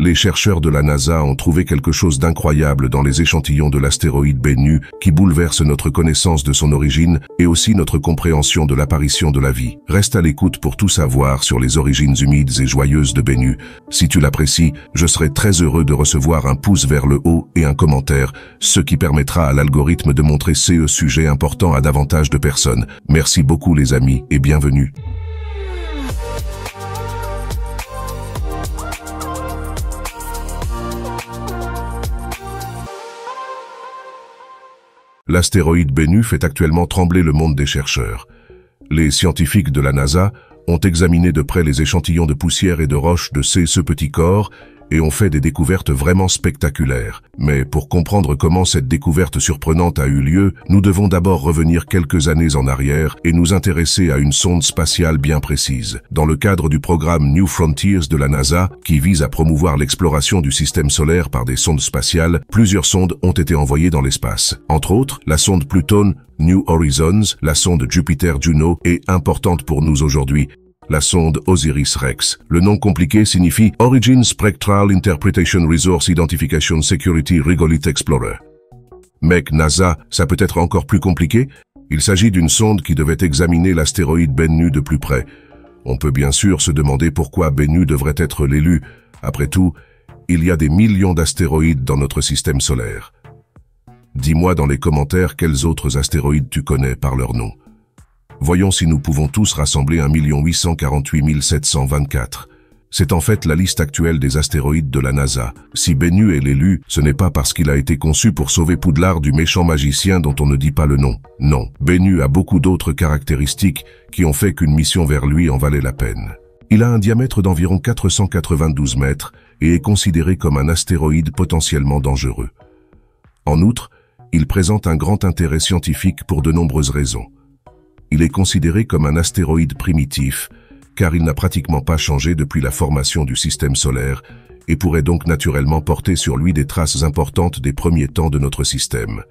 les chercheurs de la NASA ont trouvé quelque chose d'incroyable dans les échantillons de l'astéroïde Bennu qui bouleverse notre connaissance de son origine et aussi notre compréhension de l'apparition de la vie. Reste à l'écoute pour tout savoir sur les origines humides et joyeuses de Bennu. Si tu l'apprécies, je serai très heureux de recevoir un pouce vers le haut et un commentaire, ce qui permettra à l'algorithme de montrer ce sujet important à davantage de personnes. Merci beaucoup les amis et bienvenue. L'astéroïde Bennu fait actuellement trembler le monde des chercheurs. Les scientifiques de la NASA ont examiné de près les échantillons de poussière et de roches de ces, ce petit corps et ont fait des découvertes vraiment spectaculaires. Mais pour comprendre comment cette découverte surprenante a eu lieu, nous devons d'abord revenir quelques années en arrière et nous intéresser à une sonde spatiale bien précise. Dans le cadre du programme New Frontiers de la NASA, qui vise à promouvoir l'exploration du système solaire par des sondes spatiales, plusieurs sondes ont été envoyées dans l'espace. Entre autres, la sonde Pluton, New Horizons, la sonde Jupiter Juno est importante pour nous aujourd'hui la sonde OSIRIS-REx. Le nom compliqué signifie Origin Spectral Interpretation Resource Identification Security Regolith Explorer. MEC NASA, ça peut être encore plus compliqué Il s'agit d'une sonde qui devait examiner l'astéroïde Bennu de plus près. On peut bien sûr se demander pourquoi Bennu devrait être l'élu. Après tout, il y a des millions d'astéroïdes dans notre système solaire. Dis-moi dans les commentaires quels autres astéroïdes tu connais par leur nom. Voyons si nous pouvons tous rassembler 1 848 724. C'est en fait la liste actuelle des astéroïdes de la NASA. Si Bennu est l'élu, ce n'est pas parce qu'il a été conçu pour sauver Poudlard du méchant magicien dont on ne dit pas le nom. Non, Bennu a beaucoup d'autres caractéristiques qui ont fait qu'une mission vers lui en valait la peine. Il a un diamètre d'environ 492 mètres et est considéré comme un astéroïde potentiellement dangereux. En outre, il présente un grand intérêt scientifique pour de nombreuses raisons. Il est considéré comme un astéroïde primitif, car il n'a pratiquement pas changé depuis la formation du système solaire et pourrait donc naturellement porter sur lui des traces importantes des premiers temps de notre système.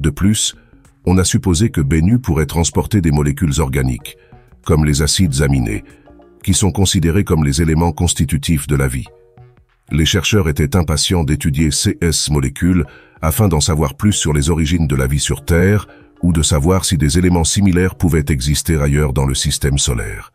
De plus, on a supposé que Bennu pourrait transporter des molécules organiques, comme les acides aminés, qui sont considérés comme les éléments constitutifs de la vie. Les chercheurs étaient impatients d'étudier ces molécules afin d'en savoir plus sur les origines de la vie sur Terre, ou de savoir si des éléments similaires pouvaient exister ailleurs dans le système solaire.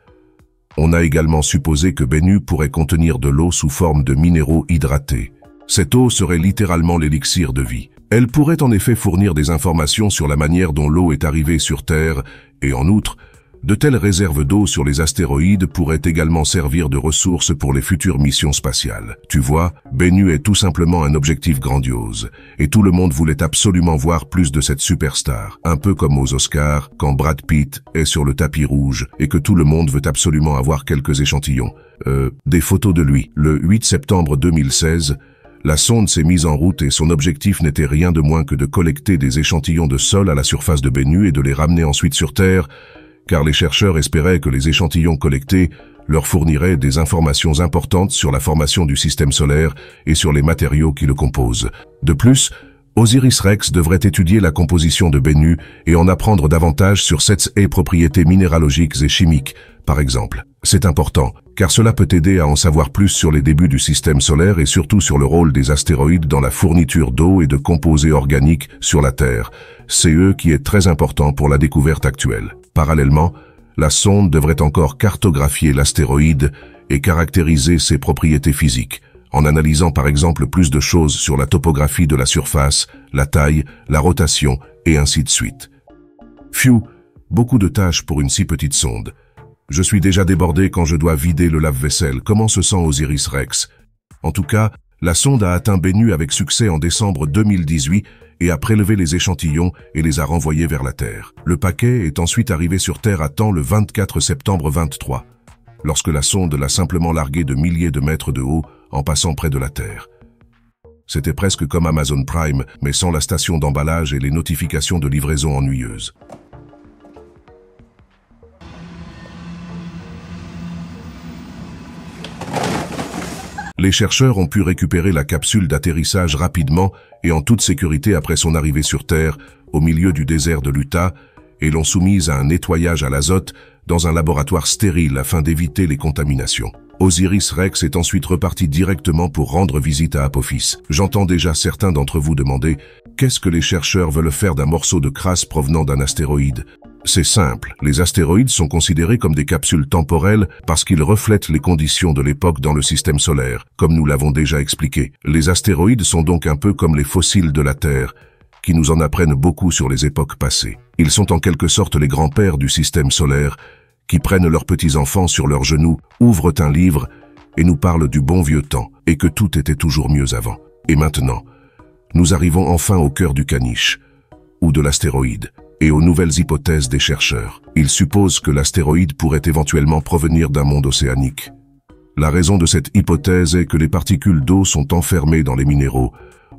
On a également supposé que Bennu pourrait contenir de l'eau sous forme de minéraux hydratés. Cette eau serait littéralement l'élixir de vie. Elle pourrait en effet fournir des informations sur la manière dont l'eau est arrivée sur Terre, et en outre, de telles réserves d'eau sur les astéroïdes pourraient également servir de ressources pour les futures missions spatiales. Tu vois, Bennu est tout simplement un objectif grandiose, et tout le monde voulait absolument voir plus de cette superstar, un peu comme aux Oscars, quand Brad Pitt est sur le tapis rouge et que tout le monde veut absolument avoir quelques échantillons. Euh, des photos de lui. Le 8 septembre 2016, la sonde s'est mise en route et son objectif n'était rien de moins que de collecter des échantillons de sol à la surface de Bennu et de les ramener ensuite sur Terre car les chercheurs espéraient que les échantillons collectés leur fourniraient des informations importantes sur la formation du système solaire et sur les matériaux qui le composent. De plus, Osiris-Rex devrait étudier la composition de Bennu et en apprendre davantage sur ses propriétés minéralogiques et chimiques, par exemple. C'est important, car cela peut aider à en savoir plus sur les débuts du système solaire et surtout sur le rôle des astéroïdes dans la fourniture d'eau et de composés organiques sur la Terre. C'est eux qui est très important pour la découverte actuelle. Parallèlement, la sonde devrait encore cartographier l'astéroïde et caractériser ses propriétés physiques, en analysant par exemple plus de choses sur la topographie de la surface, la taille, la rotation, et ainsi de suite. Phew, beaucoup de tâches pour une si petite sonde. Je suis déjà débordé quand je dois vider le lave-vaisselle. Comment se sent Osiris Rex En tout cas, la sonde a atteint Bennu avec succès en décembre 2018 et a prélevé les échantillons et les a renvoyés vers la Terre. Le paquet est ensuite arrivé sur Terre à temps le 24 septembre 23, lorsque la sonde l'a simplement largué de milliers de mètres de haut en passant près de la Terre. C'était presque comme Amazon Prime, mais sans la station d'emballage et les notifications de livraison ennuyeuses. les chercheurs ont pu récupérer la capsule d'atterrissage rapidement et en toute sécurité après son arrivée sur Terre, au milieu du désert de l'Utah, et l'ont soumise à un nettoyage à l'azote dans un laboratoire stérile afin d'éviter les contaminations. Osiris Rex est ensuite reparti directement pour rendre visite à Apophis. J'entends déjà certains d'entre vous demander « Qu'est-ce que les chercheurs veulent faire d'un morceau de crasse provenant d'un astéroïde ?» C'est simple, les astéroïdes sont considérés comme des capsules temporelles parce qu'ils reflètent les conditions de l'époque dans le système solaire, comme nous l'avons déjà expliqué. Les astéroïdes sont donc un peu comme les fossiles de la Terre, qui nous en apprennent beaucoup sur les époques passées. Ils sont en quelque sorte les grands-pères du système solaire, qui prennent leurs petits-enfants sur leurs genoux, ouvrent un livre et nous parlent du bon vieux temps, et que tout était toujours mieux avant. Et maintenant, nous arrivons enfin au cœur du caniche, ou de l'astéroïde, et aux nouvelles hypothèses des chercheurs. Ils supposent que l'astéroïde pourrait éventuellement provenir d'un monde océanique. La raison de cette hypothèse est que les particules d'eau sont enfermées dans les minéraux.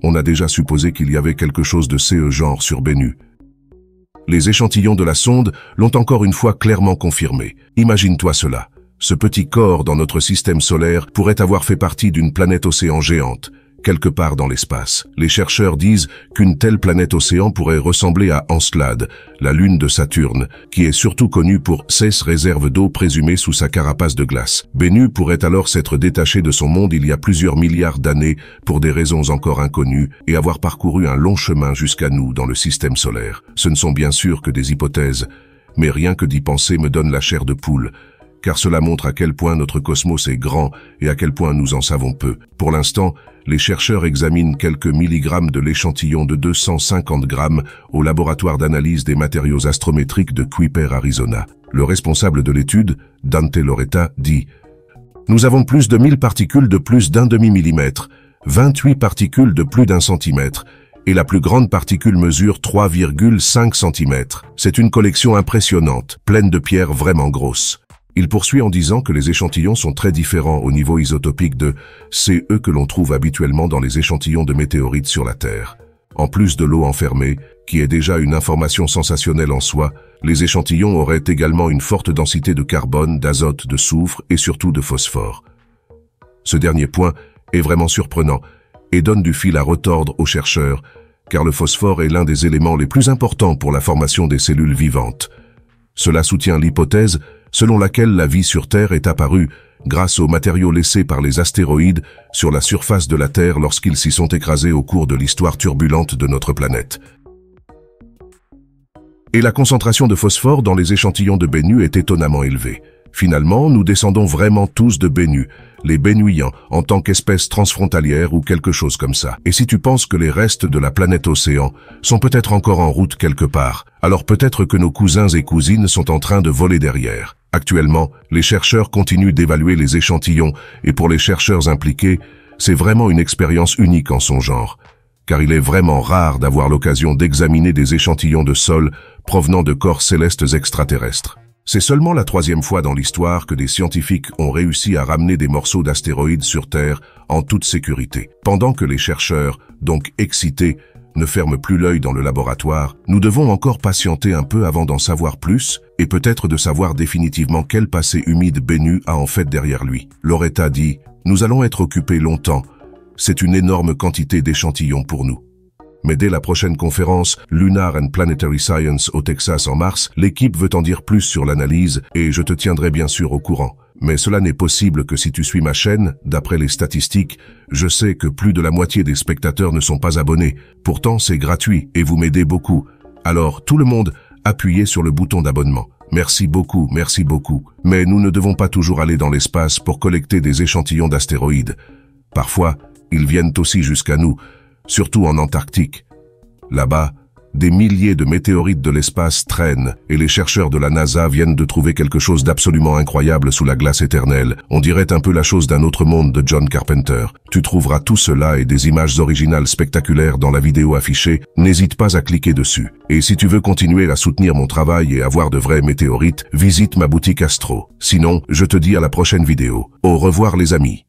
On a déjà supposé qu'il y avait quelque chose de ce genre sur Bennu. Les échantillons de la sonde l'ont encore une fois clairement confirmé. Imagine-toi cela. Ce petit corps dans notre système solaire pourrait avoir fait partie d'une planète océan géante, quelque part dans l'espace. Les chercheurs disent qu'une telle planète-océan pourrait ressembler à Encelade, la lune de Saturne, qui est surtout connue pour ses réserves d'eau présumées sous sa carapace de glace. Bénu pourrait alors s'être détaché de son monde il y a plusieurs milliards d'années pour des raisons encore inconnues et avoir parcouru un long chemin jusqu'à nous dans le système solaire. Ce ne sont bien sûr que des hypothèses, mais rien que d'y penser me donne la chair de poule, car cela montre à quel point notre cosmos est grand et à quel point nous en savons peu. Pour l'instant, les chercheurs examinent quelques milligrammes de l'échantillon de 250 grammes au laboratoire d'analyse des matériaux astrométriques de Kuiper, Arizona. Le responsable de l'étude, Dante Loretta, dit « Nous avons plus de 1000 particules de plus d'un demi-millimètre, 28 particules de plus d'un centimètre, et la plus grande particule mesure 3,5 cm. C'est une collection impressionnante, pleine de pierres vraiment grosses. Il poursuit en disant que les échantillons sont très différents au niveau isotopique de CE que l'on trouve habituellement dans les échantillons de météorites sur la Terre. En plus de l'eau enfermée, qui est déjà une information sensationnelle en soi, les échantillons auraient également une forte densité de carbone, d'azote, de soufre et surtout de phosphore. Ce dernier point est vraiment surprenant et donne du fil à retordre aux chercheurs, car le phosphore est l'un des éléments les plus importants pour la formation des cellules vivantes. Cela soutient l'hypothèse selon laquelle la vie sur Terre est apparue grâce aux matériaux laissés par les astéroïdes sur la surface de la Terre lorsqu'ils s'y sont écrasés au cours de l'histoire turbulente de notre planète. Et la concentration de phosphore dans les échantillons de Bennu est étonnamment élevée. Finalement, nous descendons vraiment tous de Bennu, les Bénuyans, en tant qu'espèce transfrontalière ou quelque chose comme ça. Et si tu penses que les restes de la planète océan sont peut-être encore en route quelque part, alors peut-être que nos cousins et cousines sont en train de voler derrière. Actuellement, les chercheurs continuent d'évaluer les échantillons et pour les chercheurs impliqués, c'est vraiment une expérience unique en son genre, car il est vraiment rare d'avoir l'occasion d'examiner des échantillons de sol provenant de corps célestes extraterrestres. C'est seulement la troisième fois dans l'histoire que des scientifiques ont réussi à ramener des morceaux d'astéroïdes sur Terre en toute sécurité, pendant que les chercheurs, donc excités, ne ferme plus l'œil dans le laboratoire, nous devons encore patienter un peu avant d'en savoir plus et peut-être de savoir définitivement quel passé humide Bénu a en fait derrière lui. Loretta dit « Nous allons être occupés longtemps. C'est une énorme quantité d'échantillons pour nous. » Mais dès la prochaine conférence Lunar and Planetary Science au Texas en mars, l'équipe veut en dire plus sur l'analyse et je te tiendrai bien sûr au courant. Mais cela n'est possible que si tu suis ma chaîne, d'après les statistiques, je sais que plus de la moitié des spectateurs ne sont pas abonnés. Pourtant, c'est gratuit et vous m'aidez beaucoup. Alors, tout le monde, appuyez sur le bouton d'abonnement. Merci beaucoup, merci beaucoup. Mais nous ne devons pas toujours aller dans l'espace pour collecter des échantillons d'astéroïdes. Parfois, ils viennent aussi jusqu'à nous, surtout en Antarctique. Là-bas, des milliers de météorites de l'espace traînent et les chercheurs de la NASA viennent de trouver quelque chose d'absolument incroyable sous la glace éternelle. On dirait un peu la chose d'un autre monde de John Carpenter. Tu trouveras tout cela et des images originales spectaculaires dans la vidéo affichée. N'hésite pas à cliquer dessus. Et si tu veux continuer à soutenir mon travail et avoir de vraies météorites, visite ma boutique Astro. Sinon, je te dis à la prochaine vidéo. Au revoir les amis.